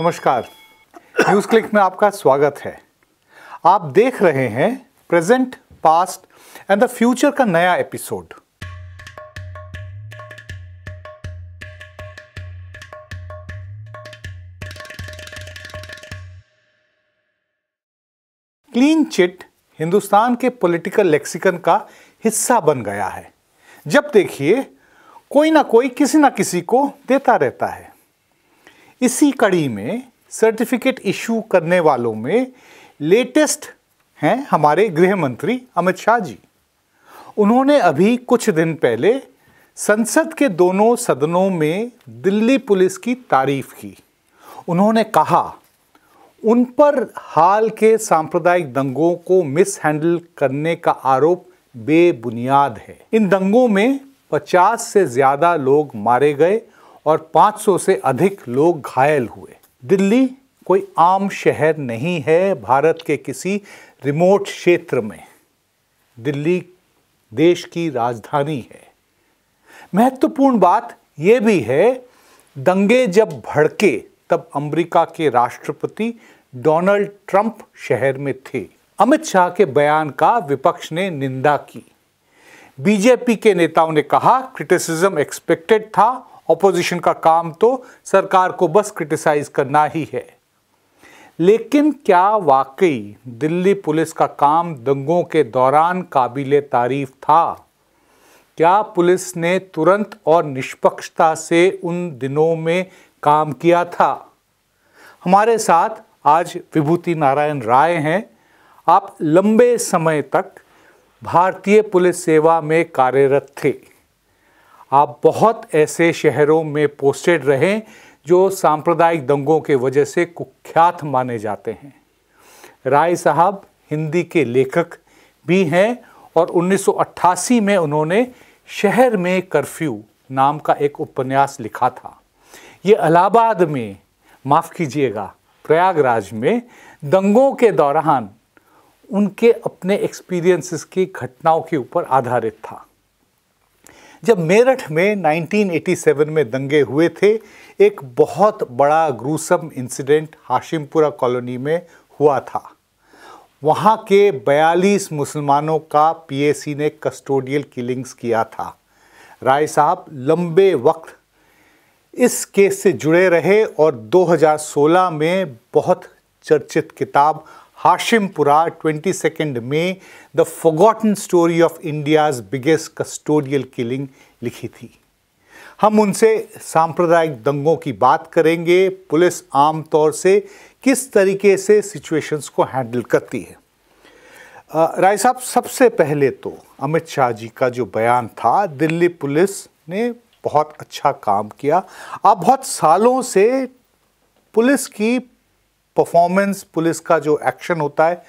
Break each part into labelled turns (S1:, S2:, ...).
S1: नमस्कार news click में आपका स्वागत है आप देख रहे हैं present past and the future का नया एपिसोड क्लीन चिट हिंदुस्तान के पॉलिटिकल लेक्सिकन का हिस्सा बन गया है जब देखिए कोई ना कोई किसी ना किसी को देता रहता है इसी कड़ी में सर्टिफिकेट इशू करने वालों में लेटेस्ट हैं हमारे गृह मंत्री अमित शाह जी उन्होंने अभी कुछ दिन पहले संसद के दोनों सदनों में दिल्ली पुलिस की तारीफ की उन्होंने कहा उन पर हाल के सांप्रदायिक दंगों को मिसहैंडल करने का आरोप बेबुनियाद है इन दंगों में 50 से ज़्यादा लोग मारे गए और 500 से अधिक लोग घायल हुए दिल्ली कोई आम शहर नहीं है भारत के किसी रिमोट क्षेत्र में दिल्ली देश की राजधानी है महत्वपूर्ण बात यह भी है दंगे जब भड़के तब अमेरिका के राष्ट्रपति डोनाल्ड ट्रंप शहर में थे अमित शाह के बयान का विपक्ष ने निंदा की बीजेपी के नेताओं ने कहा क्रिटिसिज्म एक्सपेक्टेड था ऑपोजिशन का काम तो सरकार को बस क्रिटिसाइज करना ही है लेकिन क्या वाकई दिल्ली पुलिस का काम दंगों के दौरान काबिल तारीफ था क्या पुलिस ने तुरंत और निष्पक्षता से उन दिनों में काम किया था हमारे साथ आज विभूति नारायण राय हैं आप लंबे समय तक भारतीय पुलिस सेवा में कार्यरत थे आप बहुत ऐसे शहरों में पोस्टेड रहे जो सांप्रदायिक दंगों के वजह से कुख्यात माने जाते हैं राय साहब हिंदी के लेखक भी हैं और 1988 में उन्होंने शहर में कर्फ्यू नाम का एक उपन्यास लिखा था ये इलाहाबाद में माफ़ कीजिएगा प्रयागराज में दंगों के दौरान उनके अपने एक्सपीरियंसेस की घटनाओं के ऊपर आधारित था जब मेरठ में 1987 में दंगे हुए थे एक बहुत बड़ा ग्रूसम इंसिडेंट हाशिमपुरा कॉलोनी में हुआ था वहाँ के 42 मुसलमानों का पीएसी ने कस्टोडियल किलिंग्स किया था राय साहब लंबे वक्त इस केस से जुड़े रहे और 2016 में बहुत चर्चित किताब Hashimpura, 22nd May, the forgotten story of India's biggest custodial killing लिखी थी हम उनसे सांप्रदायिक दंगों की बात करेंगे पुलिस आमतौर से किस तरीके से सिचुएशंस को हैंडल करती है राय साहब सबसे पहले तो अमित शाह जी का जो बयान था दिल्ली पुलिस ने बहुत अच्छा काम किया आप बहुत सालों से पुलिस की परफॉर्मेंस पुलिस का जो एक्शन होता है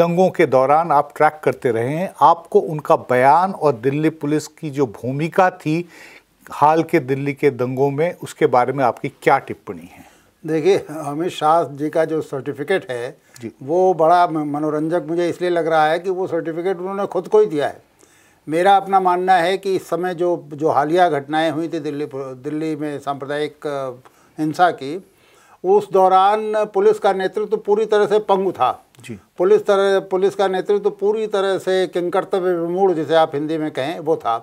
S1: दंगों के दौरान आप ट्रैक करते रहे हैं आपको उनका बयान और दिल्ली पुलिस की जो भूमिका थी हाल के दिल्ली के दंगों में उसके बारे में आपकी क्या टिप्पणी है
S2: देखिए अमित शाह जी का जो सर्टिफिकेट है वो बड़ा मनोरंजक मुझे इसलिए लग रहा है कि वो सर्टिफिकेट उन्होंने खुद को ही दिया है मेरा अपना मानना है कि इस समय जो जो हालिया घटनाएं हुई थी दिल्ली दिल्ली में सांप्रदायिक हिंसा की उस दौरान पुलिस का नेतृत्व तो पूरी तरह से पंगु था जी पुलिस तरह पुलिस का नेतृत्व तो पूरी तरह से किंकर्तव्य विमूढ़ जिसे आप हिंदी में कहें वो था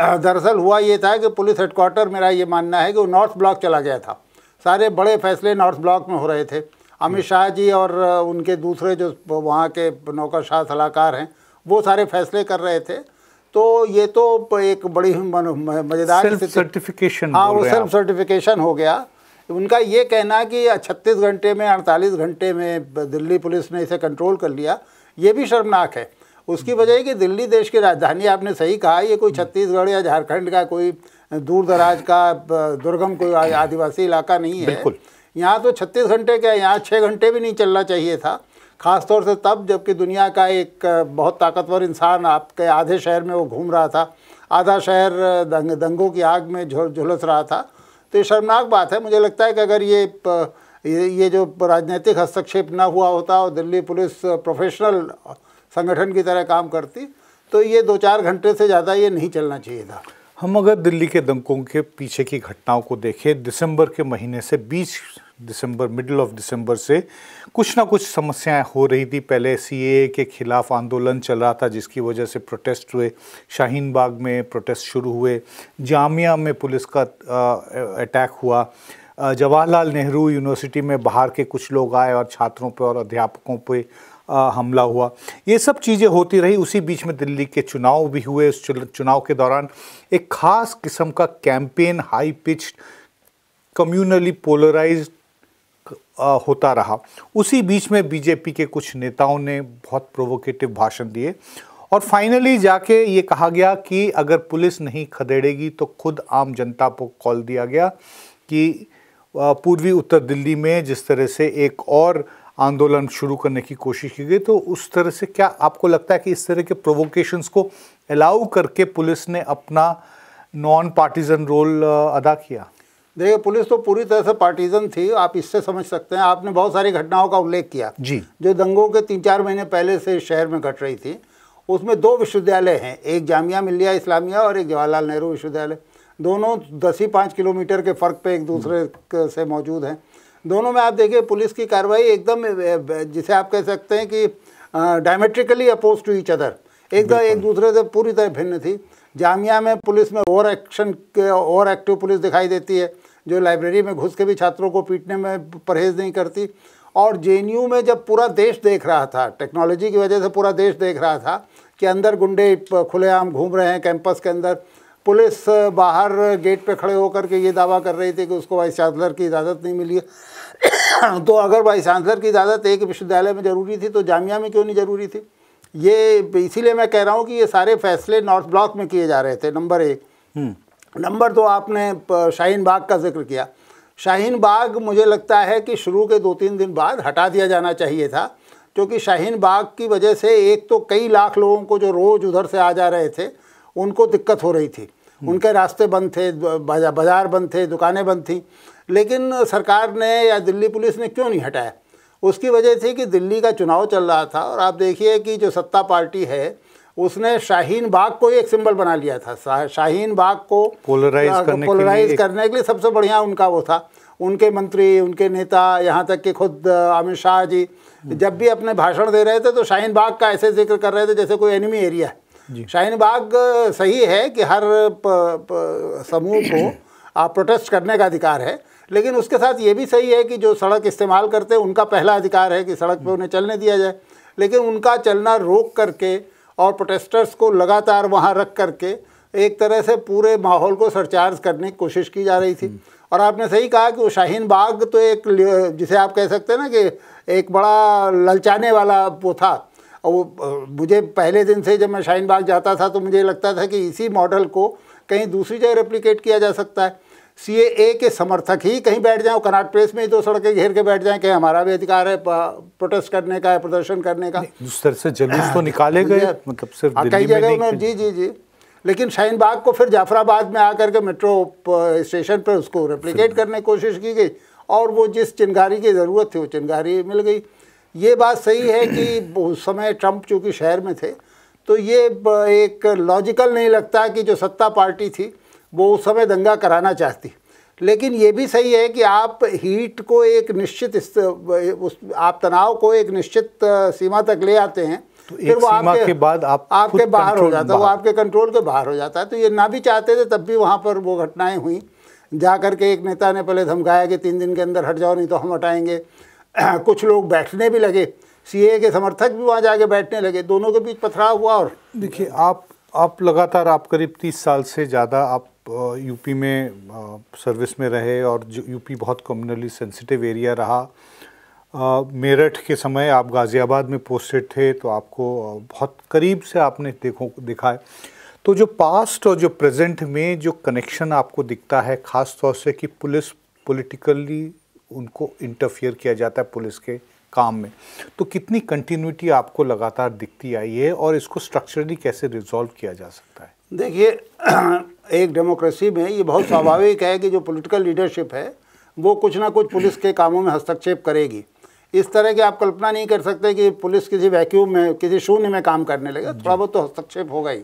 S2: दरअसल हुआ ये था कि पुलिस हेडक्वार्टर मेरा ये मानना है कि वो नॉर्थ ब्लॉक चला गया था सारे बड़े फैसले नॉर्थ ब्लॉक में हो रहे थे अमित शाह जी और उनके दूसरे जो वहाँ के नौकरशाह सलाहकार हैं वो सारे फैसले कर रहे थे तो ये तो एक बड़ी मजेदार
S1: सर्टिफिकेशन हाँ वो सेल्फ
S2: सर्टिफिकेशन हो गया तो उनका ये कहना कि छत्तीस घंटे में अड़तालीस घंटे में दिल्ली पुलिस ने इसे कंट्रोल कर लिया ये भी शर्मनाक है उसकी हम्म। वजह कि दिल्ली देश की राजधानी आपने सही कहा ये कोई हम्म। छत्तीसगढ़ या झारखंड का कोई दूर दराज का दुर्गम कोई आदिवासी इलाका नहीं है यहाँ तो छत्तीस घंटे क्या यहाँ छः घंटे भी नहीं चलना चाहिए था ख़ासतौर से तब जबकि दुनिया का एक बहुत ताकतवर इंसान आपके आधे शहर में वो घूम रहा था आधा शहर दंग, दंगों की आग में झुलस रहा था तो ये शर्मनाक बात है मुझे लगता है कि अगर ये ये जो राजनीतिक हस्तक्षेप ना हुआ होता और दिल्ली पुलिस प्रोफेशनल संगठन की तरह काम करती तो ये दो चार घंटे से ज़्यादा ये नहीं चलना
S1: चाहिए था हम अगर दिल्ली के दंकों के पीछे की घटनाओं को देखें दिसंबर के महीने से 20 दिसंबर मिडिल ऑफ दिसंबर से कुछ ना कुछ समस्याएं हो रही थी पहले ए के खिलाफ आंदोलन चल रहा था जिसकी वजह से प्रोटेस्ट हुए शाहीन बाग में प्रोटेस्ट शुरू हुए जामिया में पुलिस का अटैक हुआ जवाहरलाल नेहरू यूनिवर्सिटी में बाहर के कुछ लोग आए और छात्रों पर और अध्यापकों पर हमला हुआ ये सब चीज़ें होती रही उसी बीच में दिल्ली के चुनाव भी हुए उस चुनाव के दौरान एक ख़ास किस्म का campaign high pitch communally polarise होता रहा उसी बीच में बीजेपी के कुछ नेताओं ने बहुत प्रोवोकेटिव भाषण दिए और फाइनली जाके ये कहा गया कि अगर पुलिस नहीं खदेड़ेगी तो खुद आम जनता को कॉल दिया गया कि पूर्वी उत्तर दिल्ली में जिस तरह से एक और आंदोलन शुरू करने की कोशिश की गई तो उस तरह से क्या आपको लगता है कि इस तरह के प्रोवोकेशंस को अलाउ करके पुलिस ने अपना नॉन पार्टीजन रोल अदा किया
S2: देखिए पुलिस तो पूरी तरह से पार्टीजन थी आप इससे समझ सकते हैं आपने बहुत सारी घटनाओं का उल्लेख किया जी जो दंगों के तीन चार महीने पहले से शहर में घट रही थी उसमें दो विश्वविद्यालय हैं एक जामिया मिलिया इस्लामिया और एक जवाहरलाल नेहरू विश्वविद्यालय दोनों दस ही पाँच किलोमीटर के फ़र्क पे एक दूसरे से मौजूद हैं दोनों में आप देखिए पुलिस की कार्रवाई एकदम जिसे आप कह सकते हैं कि diametrically oppose to each other एकदम एक दूसरे से पूरी तरह भिन्न थी जामिया में पुलिस में over action over active police दिखाई देती है जो लाइब्रेरी में घुस के भी छात्रों को पीटने में परहेज़ नहीं करती और जे में जब पूरा देश देख रहा था टेक्नोलॉजी की वजह से पूरा देश देख रहा था कि अंदर गुंडे खुलेआम घूम रहे हैं कैंपस के अंदर पुलिस बाहर गेट पे खड़े होकर के ये दावा कर रही थी कि उसको वाइस चांसलर की इजाज़त नहीं मिली तो अगर वाइस चांसलर की इजाज़त एक विश्वविद्यालय में ज़रूरी थी तो जामिया में क्यों नहीं ज़रूरी थी ये इसीलिए मैं कह रहा हूँ कि ये सारे फैसले नॉर्थ ब्लॉक में किए जा रहे थे नंबर एक हम्म। नंबर तो आपने शाहीन बाग का जिक्र किया शाहीन बाग मुझे लगता है कि शुरू के दो तीन दिन बाद हटा दिया जाना चाहिए था क्योंकि शाहीन बाग की वजह से एक तो कई लाख लोगों को जो रोज़ उधर से आ जा रहे थे उनको दिक्कत हो रही थी हम्म। उनके रास्ते बंद थे बाज़ार बंद थे दुकानें बंद थीं लेकिन सरकार ने या दिल्ली पुलिस ने क्यों नहीं हटाया उसकी वजह थी कि दिल्ली का चुनाव चल रहा था और आप देखिए कि जो सत्ता पार्टी है उसने शाहीन बाग को ही एक सिंबल बना लिया था शाहीन बाग को
S1: पोलराइज करने, पोलराइज करने
S2: के लिए सबसे बढ़िया उनका वो था उनके मंत्री उनके नेता यहाँ तक कि खुद अमित शाह जी जब भी अपने भाषण दे रहे थे तो शाहीन बाग का ऐसे जिक्र कर रहे थे जैसे कोई एनिमी एरिया है शाहीन बाग सही है कि हर समूह को आप प्रोटेस्ट करने का अधिकार है लेकिन उसके साथ ये भी सही है कि जो सड़क इस्तेमाल करते हैं उनका पहला अधिकार है कि सड़क पर उन्हें चलने दिया जाए लेकिन उनका चलना रोक करके और प्रोटेस्टर्स को लगातार वहाँ रख करके एक तरह से पूरे माहौल को सरचार्ज करने की कोशिश की जा रही थी और आपने सही कहा कि वो शाहीन बाग तो एक जिसे आप कह सकते हैं ना कि एक बड़ा ललचाने वाला वो था और वो मुझे पहले दिन से जब मैं शाहीन बाग जाता था तो मुझे लगता था कि इसी मॉडल को कहीं दूसरी जगह रेप्लिकेट किया जा सकता है सीएए के समर्थक ही कहीं बैठ जाएं कनाट प्रेस में ही दो तो सड़कें घेर के बैठ जाएं कि हमारा भी अधिकार है प्रोटेस्ट करने का है प्रदर्शन करने का
S1: उस तरह से जलूस तो हाँ, निकाले गए मतलब सिर्फ हाँ, कई जगह उन्होंने
S2: जी जी जी लेकिन शाहीन बाग को फिर जाफराबाद में आकर के मेट्रो स्टेशन पर उसको रेप्लीकेट करने की कोशिश की गई और वो जिस चिनगारी की ज़रूरत थी वो चिनगारी मिल गई ये बात सही है कि उस समय ट्रंप चूँकि शहर में थे तो ये एक लॉजिकल नहीं लगता कि जो सत्ता पार्टी थी वो उस समय दंगा कराना चाहती लेकिन ये भी सही है कि आप हीट को एक निश्चित उस आप तनाव को एक निश्चित सीमा तक ले आते हैं तो फिर वो आपके के बाद
S1: आप आपके बाहर हो जाता है वो
S2: आपके कंट्रोल के बाहर हो जाता है तो ये ना भी चाहते थे तब भी वहाँ पर वो घटनाएं हुई जा कर के एक नेता ने पहले धमकाया कि तीन दिन के अंदर हट जाओ नहीं तो हम हटाएंगे कुछ लोग बैठने भी लगे सी के समर्थक भी वहाँ जाके बैठने लगे दोनों के बीच पथराव हुआ और
S1: देखिए आप आप लगातार आप करीब तीस साल से ज़्यादा आप यूपी में सर्विस में रहे और यूपी बहुत कम्युनली सेंसिटिव एरिया रहा मेरठ के समय आप गाज़ियाबाद में पोस्टेड थे तो आपको बहुत करीब से आपने देखो दिखा है तो जो पास्ट और जो प्रेजेंट में जो कनेक्शन आपको दिखता है ख़ास तौर से कि पुलिस पॉलिटिकली उनको इंटरफियर किया जाता है पुलिस के काम में तो कितनी कंटिन्यूटी आपको लगातार दिखती आई है और इसको स्ट्रक्चरली कैसे रिजॉल्व किया जा सकता है
S2: देखिए एक डेमोक्रेसी में ये बहुत स्वाभाविक है कि जो पॉलिटिकल लीडरशिप है वो कुछ ना कुछ पुलिस के कामों में हस्तक्षेप करेगी इस तरह की आप कल्पना नहीं कर सकते कि पुलिस किसी वैक्यूम में किसी शून्य में काम करने लगे थोड़ा तो बहुत तो हस्तक्षेप होगा ही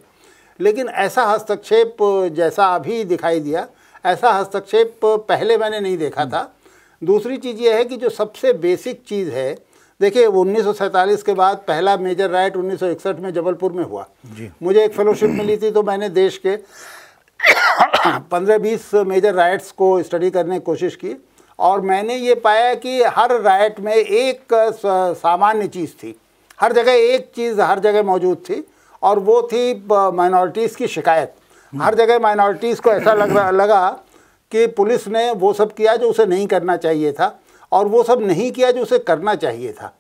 S2: लेकिन ऐसा हस्तक्षेप जैसा अभी दिखाई दिया ऐसा हस्तक्षेप पहले मैंने नहीं देखा था दूसरी चीज़ यह है कि जो सबसे बेसिक चीज़ है देखिए उन्नीस के बाद पहला मेजर राइट 1961 में जबलपुर में हुआ जी। मुझे एक फेलोशिप मिली थी तो मैंने देश के पंद्रह बीस मेजर राइट्स को स्टडी करने की कोशिश की और मैंने ये पाया कि हर राइट में एक सामान्य चीज़ थी हर जगह एक चीज़ हर जगह मौजूद थी और वो थी माइनॉरिटीज़ की शिकायत हर जगह माइनॉरिटीज़ को ऐसा लग लगा कि पुलिस ने वो सब किया जो उसे नहीं करना चाहिए था और वो सब नहीं किया जो उसे करना चाहिए था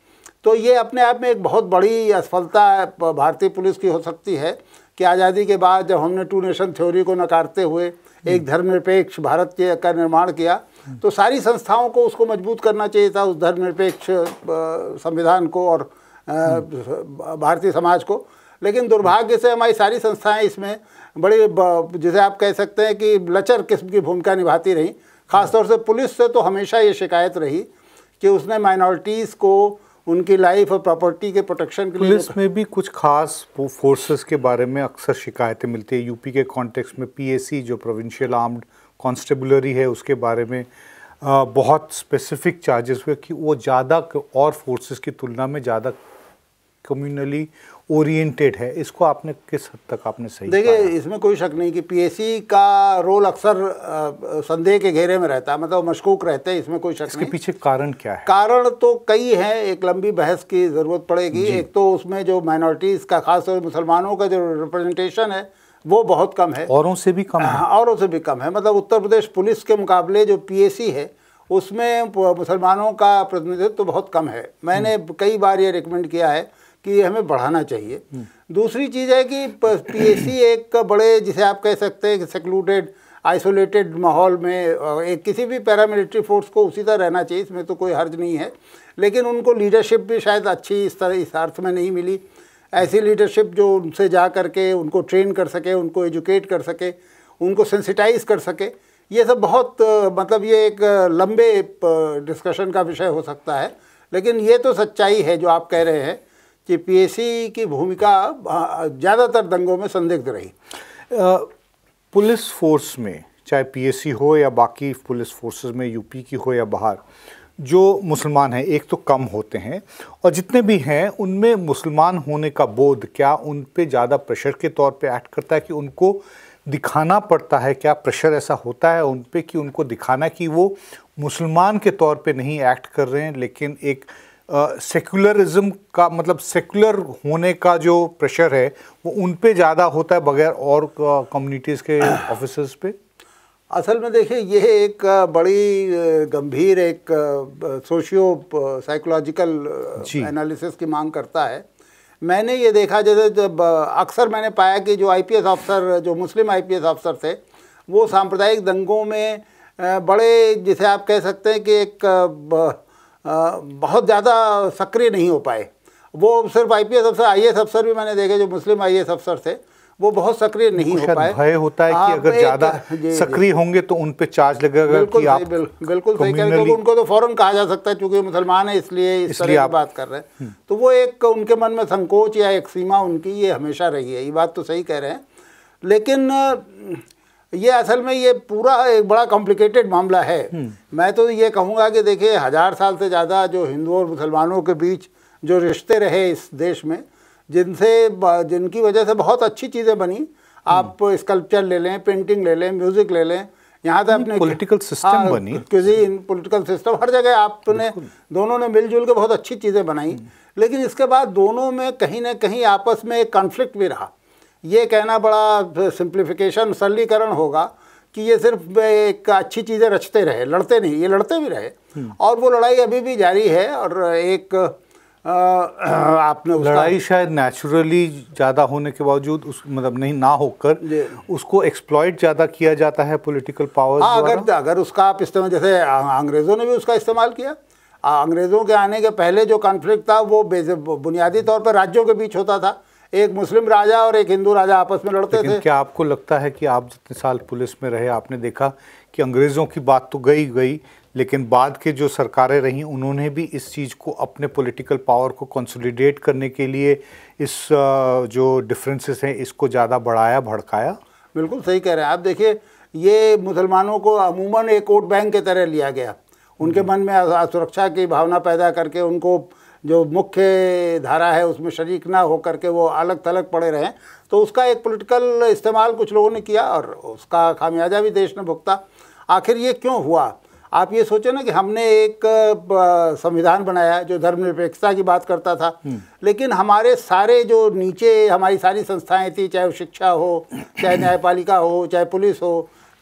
S2: तो ये अपने आप में एक बहुत बड़ी असफलता भारतीय पुलिस की हो सकती है कि आज़ादी के बाद जब हमने टू नेशन थ्योरी को नकारते हुए एक हम्म। धर्मनिरपेक्ष भारत के का निर्माण किया हम्म। तो सारी संस्थाओं को उसको मजबूत करना चाहिए था उस धर्मनिरपेक्ष संविधान को और हम्म। भारतीय समाज को लेकिन दुर्भाग्य से हमारी सारी संस्थाएं इसमें बड़े जिसे आप कह सकते हैं कि लचर किस्म की भूमिका निभाती रहीं खासतौर से पुलिस से तो हमेशा ये शिकायत रही कि उसने माइनॉरिटीज़ को उनकी लाइफ और प्रॉपर्टी के प्रोटेक्शन के लिए पुलिस
S1: में भी कुछ खास फोर्सेस के बारे में अक्सर शिकायतें मिलती है यूपी के कॉन्टेक्स्ट में पीएसी जो प्रोविंशियल आर्म्ड कॉन्स्टेबुलरी है उसके बारे में आ, बहुत स्पेसिफिक चार्जेस हुए कि वो ज़्यादा और फोर्सेस की तुलना में ज़्यादा कम्युनली ओरिएंटेड है इसको आपने किस हद तक आपने सही देखिए
S2: इसमें कोई शक नहीं कि पीएससी का रोल अक्सर संदेह के घेरे में रहता है मतलब मशकूक रहते हैं इसमें कोई शक इसके नहीं।
S1: पीछे कारण क्या है
S2: कारण तो कई हैं एक लंबी बहस की ज़रूरत पड़ेगी एक तो उसमें जो माइनॉरिटीज़ का खासतौर मुसलमानों का जो रिप्रेजेंटेशन है वो बहुत कम है औरों
S1: से भी कम है हाँ,
S2: औरों से भी कम है मतलब उत्तर प्रदेश पुलिस के मुकाबले जो पी है उसमें मुसलमानों का प्रतिनिधित्व तो बहुत कम है मैंने कई बार ये रिकमेंड किया है कि हमें बढ़ाना चाहिए हम्म। दूसरी चीज़ है कि पीएसी एक बड़े जिसे आप कह सकते हैं सेक्लूडेड आइसोलेटेड माहौल में एक किसी भी पैरामिलिट्री फोर्स को उसी तरह रहना चाहिए इसमें तो कोई हर्ज नहीं है लेकिन उनको लीडरशिप भी शायद अच्छी इस तरह इस अर्थ में नहीं मिली ऐसी लीडरशिप जो उनसे जा करके उनको ट्रेन कर सके उनको एजुकेट कर सके उनको सेंसिटाइज कर सके ये सब बहुत मतलब ये एक लंबे डिस्कशन का विषय हो सकता है लेकिन ये तो सच्चाई है जो आप कह रहे हैं कि पीएसी की भूमिका ज़्यादातर दंगों में संदिग्ध रही
S1: पुलिस फोर्स में चाहे पीएसी हो या बाकी पुलिस फोर्सेस में यूपी की हो या बाहर जो मुसलमान हैं एक तो कम होते हैं और जितने भी हैं उनमें मुसलमान होने का बोध क्या उन पर ज़्यादा प्रेशर के तौर पे एक्ट करता है कि उनको दिखाना पड़ता है क्या प्रेशर ऐसा होता है उन पर कि उनको दिखाना कि वो मुसलमान के तौर पे नहीं एक्ट कर रहे हैं लेकिन एक सेकुलरिज्म का मतलब सेकुलर होने का जो प्रेशर है वो उन पे ज़्यादा होता है बगैर और कम्युनिटीज़ के ऑफिसर्स पे असल में देखिए यह एक बड़ी गंभीर एक
S2: सोशियो साइकोलॉजिकल एनालिसिस की मांग करता है मैंने ये देखा जैसे जब अक्सर मैंने पाया कि जो आईपीएस अफसर जो मुस्लिम आईपीएस अफसर थे वो सांप्रदायिक दंगों में बड़े जिसे आप कह सकते हैं कि एक बहुत ज़्यादा सक्रिय नहीं हो पाए वो सिर्फ आई पी एस अफसर आई एस अफसर भी मैंने देखे जो मुस्लिम आई एस अफसर थे वो बहुत सक्रिय तो नहीं हो पाए भय होता है कि हाँ, अगर ज़्यादा सक्रिय
S1: होंगे तो उन पर चार्ज लगेगा बिल्कुल आप
S2: बिल्कुल सही कह रहे उनको तो फ़ौरन कहा जा सकता है क्योंकि मुसलमान है इसलिए इस तरह आप बात कर रहे हैं हम्म। तो वो एक उनके मन में संकोच या एक सीमा उनकी ये हमेशा रही है ये बात तो सही कह रहे हैं लेकिन ये असल में ये पूरा एक बड़ा कॉम्प्लिकेटेड मामला है हम्म। मैं तो ये कहूँगा कि देखिए हज़ार साल से ज़्यादा जो हिंदुओं और मुसलमानों के बीच जो रिश्ते रहे इस देश में जिनसे जिनकी वजह से बहुत अच्छी चीज़ें बनी हम्म। आप स्कल्पचर ले लें पेंटिंग ले लें म्यूज़िक ले लें यहाँ तक अपने
S1: पोलिटिकल सिस्टम हाँ, बनी
S2: इन पोलिटिकल सिस्टम हर जगह आपने दोनों ने मिलजुल के बहुत अच्छी चीज़ें बनाई हम्म। लेकिन इसके बाद दोनों में कहीं ना कहीं आपस में एक कॉन्फ्लिक्ट भी रहा ये कहना बड़ा सिंप्लीफिकेशन सरलीकरण होगा कि ये सिर्फ एक अच्छी चीज़ें रचते रहे लड़ते नहीं ये लड़ते भी रहे हम्म। और वो लड़ाई अभी भी जारी है और एक आ, आपने लड़ाई
S1: शायद नेचुरली ज़्यादा होने के बावजूद उस मतलब नहीं ना होकर उसको एक्सप्लॉयट ज़्यादा किया जाता है पॉलिटिकल पावर हाँ अगर
S2: अगर उसका आप इस्तेमाल जैसे अंग्रेज़ों ने भी उसका इस्तेमाल किया अंग्रेज़ों के आने के पहले जो कॉन्फ्लिक्ट था वो बुनियादी तौर पर राज्यों के बीच होता था एक मुस्लिम राजा और एक हिंदू राजा आपस में लड़ते थे
S1: क्या आपको लगता है कि आप जितने साल पुलिस में रहे आपने देखा कि अंग्रेज़ों की बात तो गई गई लेकिन बाद के जो सरकारें रहीं उन्होंने भी इस चीज़ को अपने पॉलिटिकल पावर को कंसोलिडेट करने के लिए इस जो डिफरेंसेस हैं इसको ज़्यादा बढ़ाया भड़काया बिल्कुल सही कह
S2: रहे हैं आप देखिए ये मुसलमानों को अमूमन एक वोट बैंक के तरह लिया गया उनके मन में असुरक्षा की भावना पैदा करके उनको जो मुख्य धारा है उसमें शरीक ना होकर के वो अलग थलग पड़े रहें तो उसका एक पॉलिटिकल इस्तेमाल कुछ लोगों ने किया और उसका खामियाजा भी देश ने भुगता आखिर ये क्यों हुआ आप ये सोचे ना कि हमने एक संविधान बनाया जो धर्मनिरपेक्षता की बात करता था हम्म। लेकिन हमारे सारे जो नीचे हमारी सारी संस्थाएं थी चाहे वो शिक्षा हो चाहे न्यायपालिका हो चाहे पुलिस हो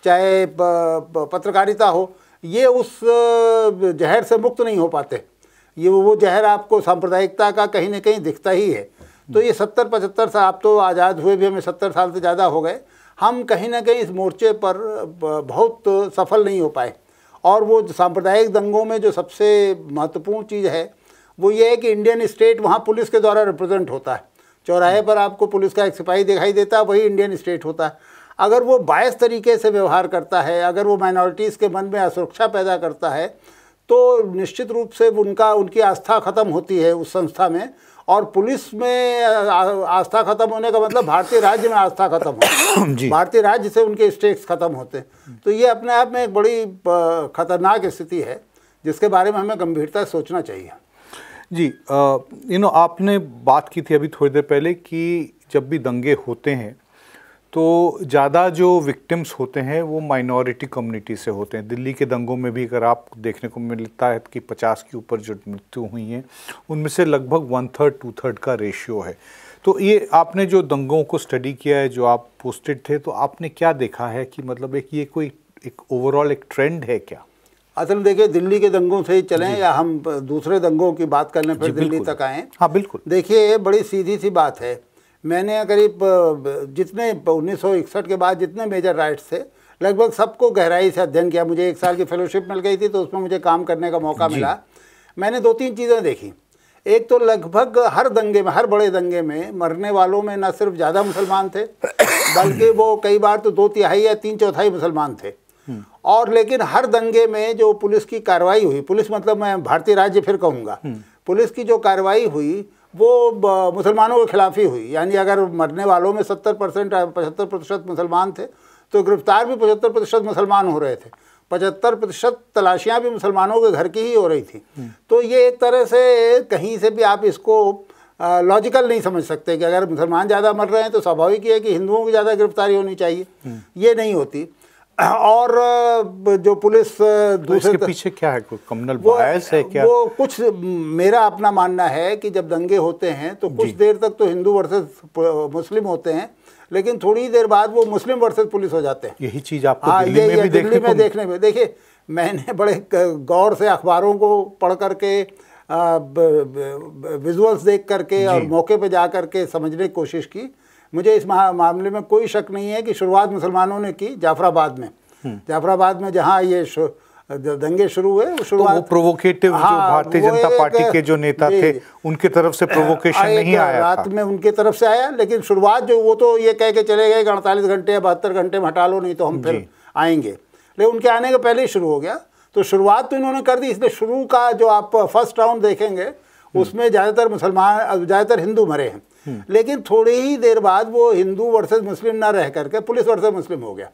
S2: चाहे पत्रकारिता हो ये उस जहर से मुक्त नहीं हो पाते ये वो जहर आपको सांप्रदायिकता का कहीं ना कहीं दिखता ही है तो ये सत्तर पचहत्तर साल आप तो आज़ाद हुए भी हमें सत्तर साल से ज़्यादा हो गए हम कहीं ना कहीं इस मोर्चे पर बहुत सफल नहीं हो पाए और वो सांप्रदायिक दंगों में जो सबसे महत्वपूर्ण चीज़ है वो ये है कि इंडियन स्टेट वहाँ पुलिस के द्वारा रिप्रेजेंट होता है चौराहे पर आपको पुलिस का एक सिपाही दिखाई देता है वही इंडियन स्टेट होता है अगर वो बायस तरीके से व्यवहार करता है अगर वो माइनॉरिटीज़ के मन में असुरक्षा पैदा करता है तो निश्चित रूप से उनका उनकी आस्था खत्म होती है उस संस्था में और पुलिस में आस्था खत्म होने का मतलब भारतीय राज्य में आस्था खत्म हो भारतीय राज्य से उनके स्टेक्स खत्म होते हैं तो ये अपने आप में एक बड़ी खतरनाक स्थिति है जिसके बारे में हमें गंभीरता सोचना चाहिए
S1: जी यू नो आपने बात की थी अभी थोड़ी देर पहले कि जब भी दंगे होते हैं तो ज़्यादा जो विक्टिम्स होते हैं वो माइनॉरिटी कम्युनिटी से होते हैं दिल्ली के दंगों में भी अगर आप देखने को मिलता है कि पचास के ऊपर जो मृत्यु हुई हैं उनमें से लगभग वन थर्ड टू थर्ड का रेशियो है तो ये आपने जो दंगों को स्टडी किया है जो आप पोस्टेड थे तो आपने क्या देखा है कि मतलब एक ये कोई एक ओवरऑल एक ट्रेंड है क्या
S2: असल में देखिए दिल्ली के दंगों से ही चलें या हम दूसरे दंगों की बात करने पर फिर दिल्ली तक आएँ हाँ बिल्कुल देखिए बड़ी सीधी सी बात है मैंने करीब जितने उन्नीस के बाद जितने मेजर राइट्स थे लगभग सबको गहराई से अध्ययन किया मुझे एक साल की फेलोशिप मिल गई थी तो उसमें मुझे काम करने का मौका मिला मैंने दो तीन चीज़ें देखी एक तो लगभग हर दंगे में हर बड़े दंगे में मरने वालों में न सिर्फ ज़्यादा मुसलमान थे बल्कि वो कई बार तो दो तिहाई या तीन चौथाई मुसलमान थे हम्म। और लेकिन हर दंगे में जो पुलिस की कार्रवाई हुई पुलिस मतलब मैं भारतीय राज्य फिर कहूँगा हम्म। पुलिस की जो कार्रवाई हुई वो मुसलमानों के खिलाफ ही हुई यानी अगर मरने वालों में सत्तर परसेंट पचहत्तर प्रतिशत मुसलमान थे तो गिरफ्तार भी पचहत्तर प्रतिशत मुसलमान हो रहे थे पचहत्तर प्रतिशत तलाशियाँ भी मुसलमानों के घर की ही हो रही थी हम्म। तो ये एक तरह से कहीं से भी आप इसको लॉजिकल नहीं समझ सकते कि अगर मुसलमान ज़्यादा मर रहे हैं तो स्वाभाविक ही है कि हिंदुओं की ज़्यादा गिरफ्तारी होनी चाहिए हम्म। ये नहीं होती
S1: और जो पुलिस तो दूसरे तो पीछे क्या है कमनल वो, है क्या वो
S2: कुछ मेरा अपना मानना है कि जब दंगे होते हैं तो कुछ देर तक तो हिंदू वर्सेस मुस्लिम होते हैं लेकिन थोड़ी देर बाद वो मुस्लिम वर्सेस पुलिस हो जाते
S1: हैं यही चीज़ आपको हाँ, दिल्ली में दिल्ली देखने में
S2: देखने में देखिए मैंने बड़े गौर से अखबारों को पढ़ करके विजुअल्स देख करके और मौके पर जा करके समझने की कोशिश की मुझे इस मामले में कोई शक नहीं है कि शुरुआत मुसलमानों ने की जाफराबाद में हम्म। जाफराबाद में जहाँ ये दंगे शुरू हुए तो शुरुआत तो
S1: प्रोवोकेटिव हाँ, जो भारतीय जनता पार्टी के जो नेता थे उनके तरफ से प्रोवोकेशन नहीं आया रात
S2: में उनके तरफ से आया लेकिन शुरुआत जो वो तो ये कह के चले गए कि अड़तालीस घंटे या बहत्तर घंटे में हटा लो नहीं तो हम फिर आएंगे लेकिन उनके आने के पहले ही शुरू हो गया तो शुरुआत तो इन्होंने कर दी इसलिए शुरू का जो आप फर्स्ट राउंड देखेंगे हम्म। उसमें ज़्यादातर मुसलमान ज़्यादातर हिंदू मरे हैं लेकिन थोड़ी ही देर बाद वो हिंदू वर्सेस मुस्लिम ना रह करके पुलिस वर्सेस मुस्लिम हो गया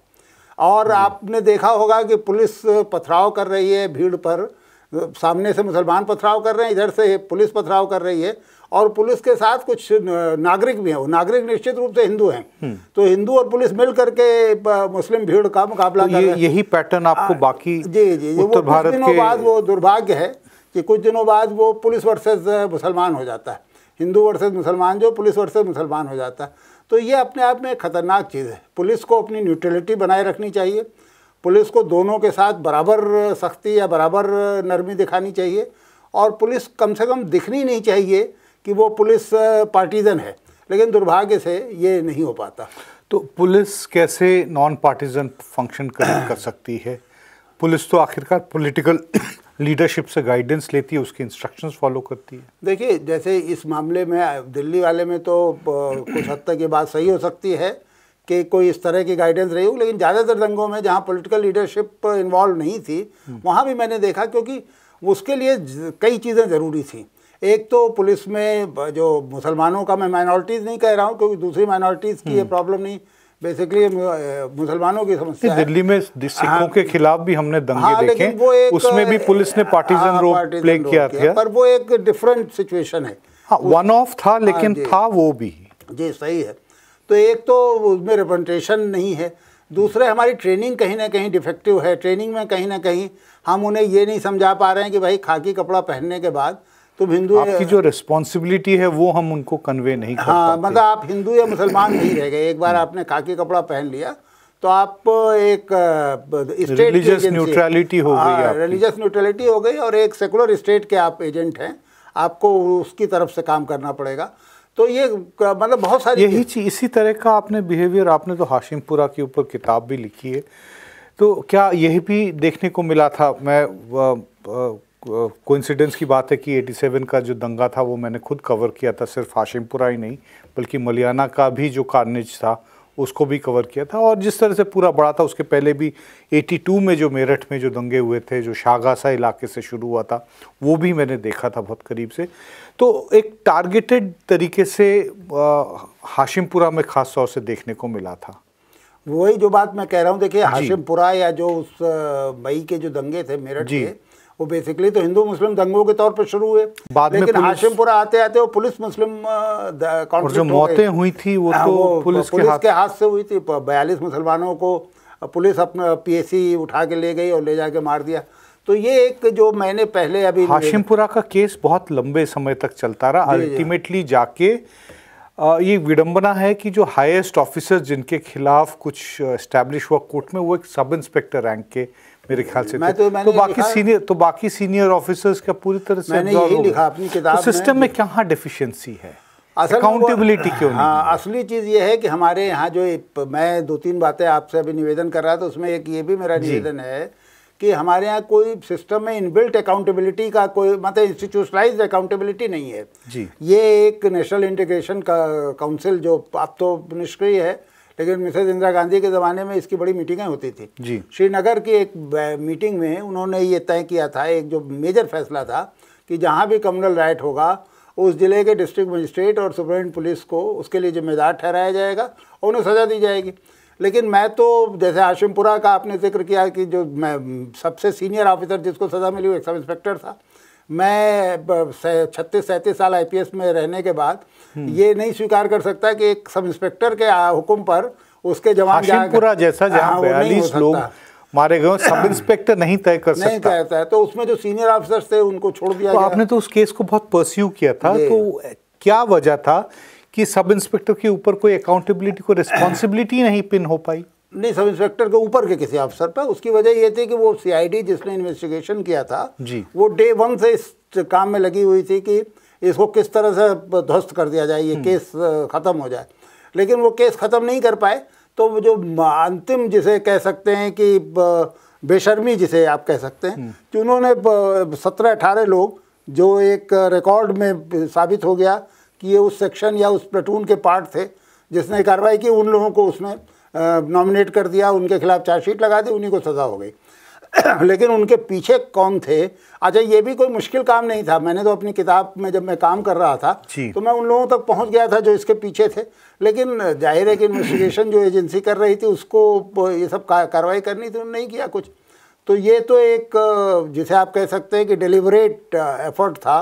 S2: और हम्म। आपने देखा होगा कि पुलिस पथराव कर रही है भीड़ पर सामने से मुसलमान पथराव कर रहे हैं इधर से पुलिस पथराव कर रही है और पुलिस के साथ कुछ नागरिक भी हैं वो नागरिक निश्चित रूप से हिंदू हैं हम्म। तो हिंदू और पुलिस मिल करके मुस्लिम भीड़ का मुकाबला तो यही
S1: पैटर्न आपको बाकी जी जी जी वो कुछ दिनों बाद
S2: वो दुर्भाग्य है कि कुछ दिनों बाद वो पुलिस वर्सेज मुसलमान हो जाता है हिंदू वर्सेज मुसलमान जो पुलिस वर्सेज मुसलमान हो जाता है तो ये अपने आप में एक ख़तरनाक चीज़ है पुलिस को अपनी न्यूट्रलिटी बनाए रखनी चाहिए पुलिस को दोनों के साथ बराबर सख्ती या बराबर नरमी दिखानी चाहिए और पुलिस कम से कम दिखनी नहीं चाहिए कि वो पुलिस पार्टीज़न है लेकिन दुर्भाग्य से ये नहीं हो पाता
S1: तो पुलिस कैसे नॉन पार्टीज़न फंक्शन कर, कर सकती है पुलिस तो आखिरकार पॉलिटिकल लीडरशिप से गाइडेंस लेती है उसके इंस्ट्रक्शंस फॉलो करती है
S2: देखिए जैसे इस मामले में दिल्ली वाले में तो कुछ हद तक ये बात सही हो सकती है कि कोई इस तरह की गाइडेंस रही हो लेकिन ज़्यादातर दंगों में जहाँ पॉलिटिकल लीडरशिप इन्वॉल्व नहीं थी हम्म। वहाँ भी मैंने देखा क्योंकि उसके लिए कई चीज़ें ज़रूरी थी एक तो पुलिस में जो मुसलमानों का मैं माइनॉरिटीज़ नहीं कह रहा हूँ क्योंकि दूसरी माइनॉरिटीज़ की ये प्रॉब्लम हम्म। नहीं बेसिकली मुसलमानों की समस्या
S1: दिल्ली में सिखों हाँ। के खिलाफ भी हमने दंगे हाँ, देखे वो एक, उसमें भी पुलिस ने पार्टीजन हाँ, रोल प्ले किया, था पर
S2: वो एक डिफरेंट सिचुएशन है
S1: वन हाँ, ऑफ था हाँ, लेकिन था वो भी
S2: जी सही है तो एक तो उसमें रिप्रेजेंटेशन नहीं है दूसरे हमारी ट्रेनिंग कहीं ना कहीं डिफेक्टिव है ट्रेनिंग में कहीं ना कहीं हम उन्हें ये नहीं समझा पा रहे हैं कि भाई खाकी कपड़ा पहनने के बाद तुम हिंदू आपकी
S1: जो रिस्पॉन्सिबिलिटी है वो हम उनको कन्वे नहीं कर हाँ मतलब
S2: आप हिंदू या मुसलमान नहीं रह गए एक बार hmm. आपने खाकी कपड़ा पहन लिया तो आप एक रिलीजियस न्यूट्रलिटी हो गई रिलीजियस हाँ, न्यूट्रलिटी हो गई और एक सेकुलर स्टेट के आप एजेंट हैं आपको उसकी तरफ से काम करना पड़ेगा तो ये मतलब बहुत सारी यही
S1: चीज़ इसी तरह का आपने बिहेवियर आपने तो हाशिमपुरा के ऊपर किताब भी लिखी है तो क्या यही भी देखने को मिला था मैं कोइंसिडेंस की बात है कि 87 का जो दंगा था वो मैंने खुद कवर किया था सिर्फ हाशिमपुरा ही नहीं बल्कि मलियाना का भी जो कार्नेज था उसको भी कवर किया था और जिस तरह से पूरा बड़ा था उसके पहले भी 82 में जो मेरठ में जो दंगे हुए थे जो शागासा इलाके से शुरू हुआ था वो भी मैंने देखा था बहुत करीब से तो एक टारगेटेड तरीके से हाशिमपुरा में ख़ास तौर से देखने को मिला था वही जो बात मैं
S2: कह रहा हूँ देखिए हाशिमपुरा या जो उस मई के जो दंगे थे मेरठ के वो बेसिकली तो हिंदू मुस्लिम दंगों के तौर पर शुरू हुए बाद लेकिन हाशिमपुरा आते आते वो पुलिस मुस्लिम और जो मौतें हुई थी वो हाँ, तो वो पुलिस, पुलिस के, हाथ... के से हुई थी बयालीस मुसलमानों को पुलिस अपना पीएसी उठा के ले गई और ले जाके मार दिया तो ये एक जो मैंने पहले अभी हाशिमपुरा
S1: का केस बहुत लंबे समय तक चलता रहा अल्टीमेटली जाके ये विडंबना है कि जो हाईएस्ट ऑफिसर जिनके खिलाफ कुछ इस्टेब्लिश हुआ कोर्ट में वो एक सब इंस्पेक्टर रैंक के मेरे ख्याल से मैं तो, मैंने तो बाकी सीनियर तो बाकी सीनियर ऑफिसर्स का पूरी तरह से मैंने यही लिखा अपनी किताब तो सिस्टम में कहाँ डिफिशिएंसी है अकाउंटेबिलिटी क्यों हाँ
S2: असली चीज़ ये है कि हमारे यहाँ जो मैं दो तीन बातें आपसे अभी निवेदन कर रहा था उसमें एक ये भी मेरा निवेदन है कि हमारे यहाँ कोई सिस्टम में इनबिल्ट अकाउंटेबिलिटी का कोई मतलब इंस्टीट्यूशनलाइज अकाउंटेबिलिटी नहीं है जी ये एक नेशनल इंटीग्रेशन का काउंसिल जो अब तो निष्क्रिय है लेकिन मिसेज इंदिरा गांधी के ज़माने में इसकी बड़ी मीटिंगें होती थी जी श्रीनगर की एक मीटिंग में उन्होंने ये तय किया था एक जो मेजर फैसला था कि जहाँ भी कम्युनल राइट होगा उस ज़िले के डिस्ट्रिक्ट मजिस्ट्रेट और सुप्रीम पुलिस को उसके लिए जिम्मेदार ठहराया जाएगा और उन्हें सज़ा दी जाएगी लेकिन मैं तो जैसे आशिमपुरा का आपने जिक्र किया कि जो मैं सबसे सीनियर ऑफिसर जिसको सज़ा मिली वो एक सब इंस्पेक्टर था मैं छत्तीस सैंतीस साल आईपीएस में रहने के बाद हम्म। ये नहीं स्वीकार कर सकता कि एक सब इंस्पेक्टर के हुक्म पर उसके जवाब पूरा जैसा जहाँ हाँ, लोग
S1: मारे गए सब हाँ। इंस्पेक्टर नहीं तय कर नहीं सकता कहता
S2: है तो उसमें जो सीनियर ऑफिसर थे उनको छोड़ दिया तो आपने
S1: तो उस केस को बहुत परस्यू किया था तो क्या वजह था कि सब इंस्पेक्टर के ऊपर कोई अकाउंटेबिलिटी को रिस्पॉन्सिबिलिटी नहीं पिन हो पाई
S2: नहीं सब इंस्पेक्टर के ऊपर के किसी अफसर पर उसकी वजह यह थी कि वो सीआईडी जिसने इन्वेस्टिगेशन किया था जी वो डे वन से इस काम में लगी हुई थी कि इसको किस तरह से ध्वस्त कर दिया जाए ये केस हम्म। ख़त्म हो जाए लेकिन वो केस ख़त्म नहीं कर पाए तो जो अंतिम जिसे कह सकते हैं कि बेशर्मी जिसे आप कह सकते हैं हम्म। कि उन्होंने सत्रह अठारह लोग जो एक रिकॉर्ड में साबित हो गया कि ये उस सेक्शन या उस प्लेटून के पार्ट थे जिसने कार्रवाई की उन लोगों को उसमें नॉमिनेट कर दिया उनके खिलाफ चार्जशीट लगा दी उन्हीं को सज़ा हो गई लेकिन उनके पीछे कौन थे अच्छा ये भी कोई मुश्किल काम नहीं था मैंने तो अपनी किताब में जब मैं काम कर रहा था तो मैं उन लोगों तक पहुंच गया था जो इसके पीछे थे लेकिन जाहिर है कि इन्वेस्टिगेशन जो एजेंसी कर रही थी उसको ये सब कार्रवाई करनी थी उन्होंने नहीं किया कुछ तो ये तो एक जिसे आप कह सकते हैं कि डिलीवरेट एफर्ट था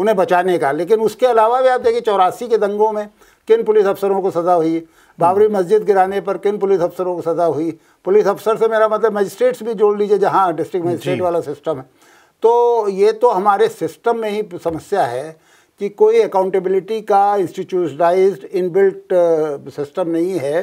S2: उन्हें बचाने का लेकिन उसके अलावा भी आप देखिए चौरासी के दंगों में किन पुलिस अफसरों को सज़ा हुई है बाबरी मस्जिद गिराने पर किन पुलिस अफसरों को सज़ा हुई पुलिस अफसर से मेरा मतलब मजिस्ट्रेट्स भी जोड़ लीजिए जहाँ डिस्ट्रिक्ट मजिस्ट्रेट वाला सिस्टम है तो ये तो हमारे सिस्टम में ही समस्या है कि कोई अकाउंटेबिलिटी का इंस्टीट्यूशनलाइज्ड इनबिल्ट सिस्टम नहीं है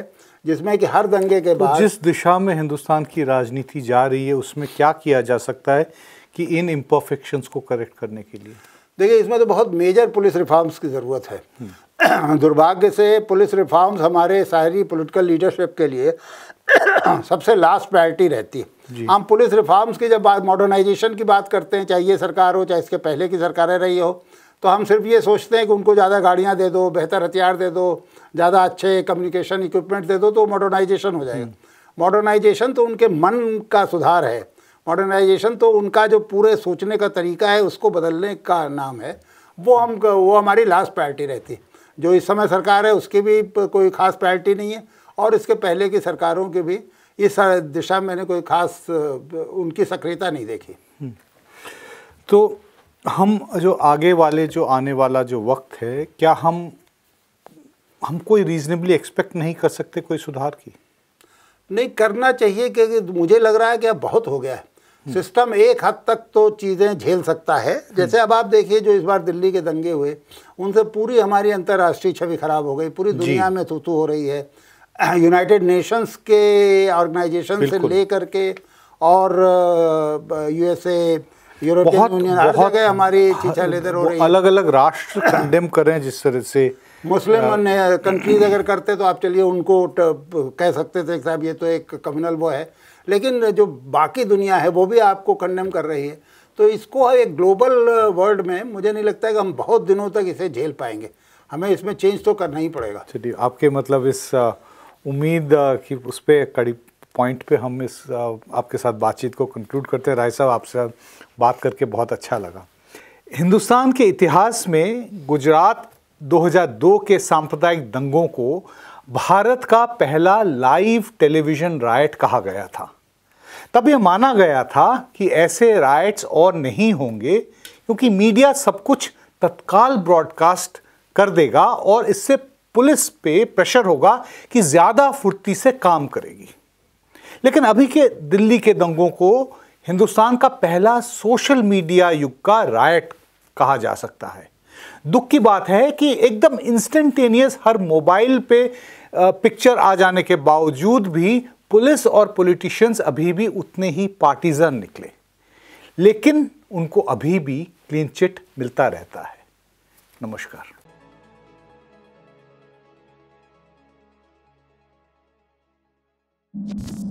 S2: जिसमें कि हर दंगे के तो बाद तो जिस
S1: दिशा में हिंदुस्तान की राजनीति जा रही है उसमें क्या किया जा सकता है कि इन इम्परफेक्शंस को करेक्ट करने के लिए
S2: देखिए इसमें तो बहुत मेजर पुलिस रिफॉर्म्स की ज़रूरत है हम्म। दुर्भाग्य से पुलिस रिफॉर्म्स हमारे शहरी पॉलिटिकल लीडरशिप के लिए सबसे लास्ट प्रायोरिटी रहती है हम पुलिस रिफॉर्म्स की जब बात मॉडर्नाइजेशन की बात करते हैं चाहे ये सरकार हो चाहे इसके पहले की सरकारें रही हो तो हम सिर्फ ये सोचते हैं कि उनको ज़्यादा गाड़ियाँ दे दो बेहतर हथियार दे दो ज़्यादा अच्छे कम्युनिकेशन इक्विपमेंट दे दो तो मॉडर्नाइजेशन हो जाएगा मॉडर्नाइजेशन हम्म। तो उनके मन का सुधार है मॉडर्नाइजेशन तो उनका जो पूरे सोचने का तरीका है उसको बदलने का नाम है वो हम वो हमारी लास्ट प्रायोरिटी रहती है जो इस समय सरकार है उसकी भी कोई खास प्रायोरिटी नहीं है और इसके पहले की सरकारों की भी इस दिशा में मैंने कोई खास उनकी सक्रियता नहीं देखी
S1: हम्म। तो हम जो आगे वाले जो आने वाला जो वक्त है क्या हम हम कोई रीज़नेबली एक्सपेक्ट नहीं कर सकते कोई सुधार की
S2: नहीं करना चाहिए क्योंकि मुझे लग रहा है कि अब बहुत हो गया है हम्म। सिस्टम एक हद तक तो चीज़ें झेल सकता है हम्म। जैसे अब आप देखिए जो इस बार दिल्ली के दंगे हुए उनसे पूरी हमारी अंतर्राष्ट्रीय छवि खराब हो गई पूरी दुनिया में तूतू हो रही है यूनाइटेड नेशंस के ऑर्गेनाइजेशन से ले करके और यूएसए यूरोपियन यूनियन हर जगह हमारी चीचा लेदर हो रही है
S1: अलग अलग राष्ट्र कंडेम करें जिस तरह से मुस्लिम
S2: कंट्रीज अगर करते तो आप चलिए उनको कह सकते थे साहब ये तो एक कम्युनल वो है लेकिन जो बाकी दुनिया है वो भी आपको कंडेम कर रही है तो इसको एक ग्लोबल वर्ल्ड में मुझे नहीं लगता है कि हम बहुत दिनों तक इसे झेल पाएंगे हमें इसमें चेंज तो करना
S1: ही पड़ेगा चलिए आपके मतलब इस उम्मीद की उस पर कड़ी पॉइंट पे हम इस आपके साथ बातचीत को कंक्लूड करते हैं राय साहब आपसे बात करके बहुत अच्छा लगा हिंदुस्तान के इतिहास में गुजरात 2002 के सांप्रदायिक दंगों को भारत का पहला लाइव टेलीविजन राइट कहा गया था तब यह माना गया था कि ऐसे राइट्स और नहीं होंगे क्योंकि मीडिया सब कुछ तत्काल ब्रॉडकास्ट कर देगा और इससे पुलिस पे प्रेशर होगा कि ज़्यादा फुर्ती से काम करेगी लेकिन अभी के दिल्ली के दंगों को हिंदुस्तान का पहला सोशल मीडिया युग का राइट कहा जा सकता है दुख की बात है कि एकदम इंस्टेंटेनियस हर मोबाइल पे पिक्चर आ जाने के बावजूद भी पुलिस और पॉलिटिशियंस अभी भी उतने ही पार्टीजन निकले लेकिन उनको अभी भी क्लीन चिट मिलता रहता है नमस्कार Thank you.